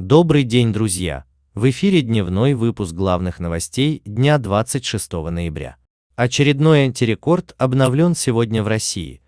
Добрый день, друзья! В эфире дневной выпуск главных новостей дня 26 ноября. Очередной антирекорд обновлен сегодня в России.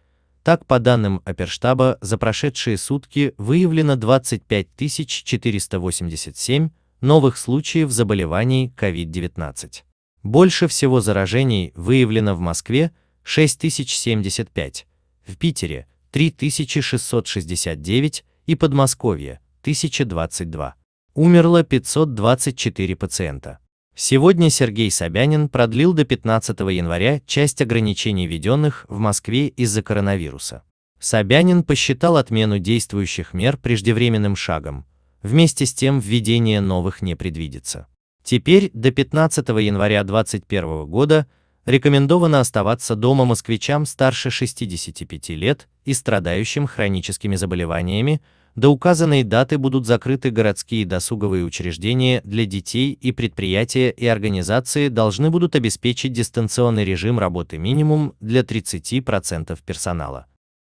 Так, по данным оперштаба, за прошедшие сутки выявлено 25 487 новых случаев заболеваний COVID-19. Больше всего заражений выявлено в Москве 6075, в Питере 3669 и Подмосковье 1022. Умерло 524 пациента. Сегодня Сергей Собянин продлил до 15 января часть ограничений, введенных в Москве из-за коронавируса. Собянин посчитал отмену действующих мер преждевременным шагом, вместе с тем введение новых не предвидится. Теперь до 15 января 2021 года рекомендовано оставаться дома москвичам старше 65 лет и страдающим хроническими заболеваниями, до указанной даты будут закрыты городские досуговые учреждения для детей и предприятия и организации должны будут обеспечить дистанционный режим работы минимум для 30% персонала.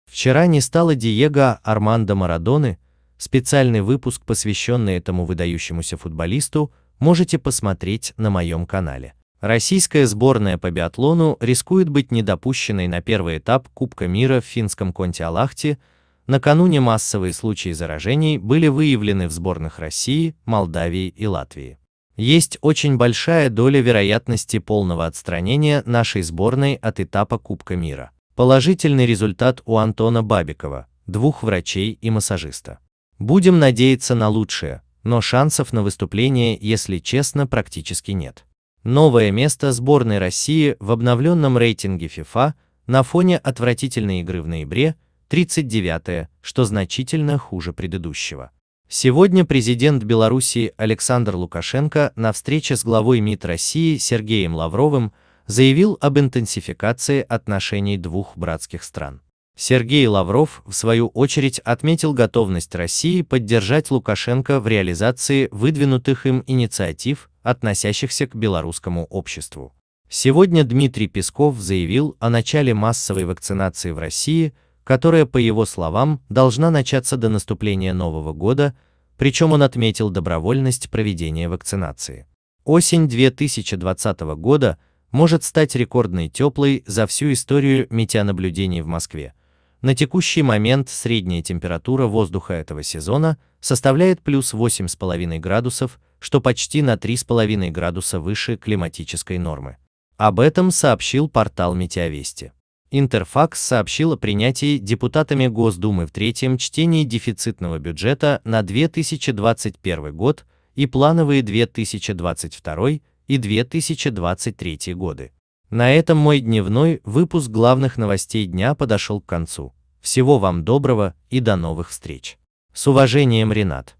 Вчера не стало Диего Армандо Марадоны, специальный выпуск, посвященный этому выдающемуся футболисту, можете посмотреть на моем канале. Российская сборная по биатлону рискует быть недопущенной на первый этап Кубка мира в финском Конте-Алахте, Накануне массовые случаи заражений были выявлены в сборных России, Молдавии и Латвии. Есть очень большая доля вероятности полного отстранения нашей сборной от этапа Кубка мира. Положительный результат у Антона Бабикова, двух врачей и массажиста. Будем надеяться на лучшее, но шансов на выступление, если честно, практически нет. Новое место сборной России в обновленном рейтинге FIFA на фоне отвратительной игры в ноябре – 39 что значительно хуже предыдущего. Сегодня президент Белоруссии Александр Лукашенко на встрече с главой МИД России Сергеем Лавровым заявил об интенсификации отношений двух братских стран. Сергей Лавров, в свою очередь, отметил готовность России поддержать Лукашенко в реализации выдвинутых им инициатив, относящихся к белорусскому обществу. Сегодня Дмитрий Песков заявил о начале массовой вакцинации в России – которая, по его словам, должна начаться до наступления Нового года, причем он отметил добровольность проведения вакцинации. Осень 2020 года может стать рекордной теплой за всю историю метеонаблюдений в Москве. На текущий момент средняя температура воздуха этого сезона составляет плюс 8,5 градусов, что почти на 3,5 градуса выше климатической нормы. Об этом сообщил портал Метеовести. Интерфакс сообщил о принятии депутатами Госдумы в третьем чтении дефицитного бюджета на 2021 год и плановые 2022 и 2023 годы. На этом мой дневной выпуск главных новостей дня подошел к концу. Всего вам доброго и до новых встреч. С уважением, Ренат.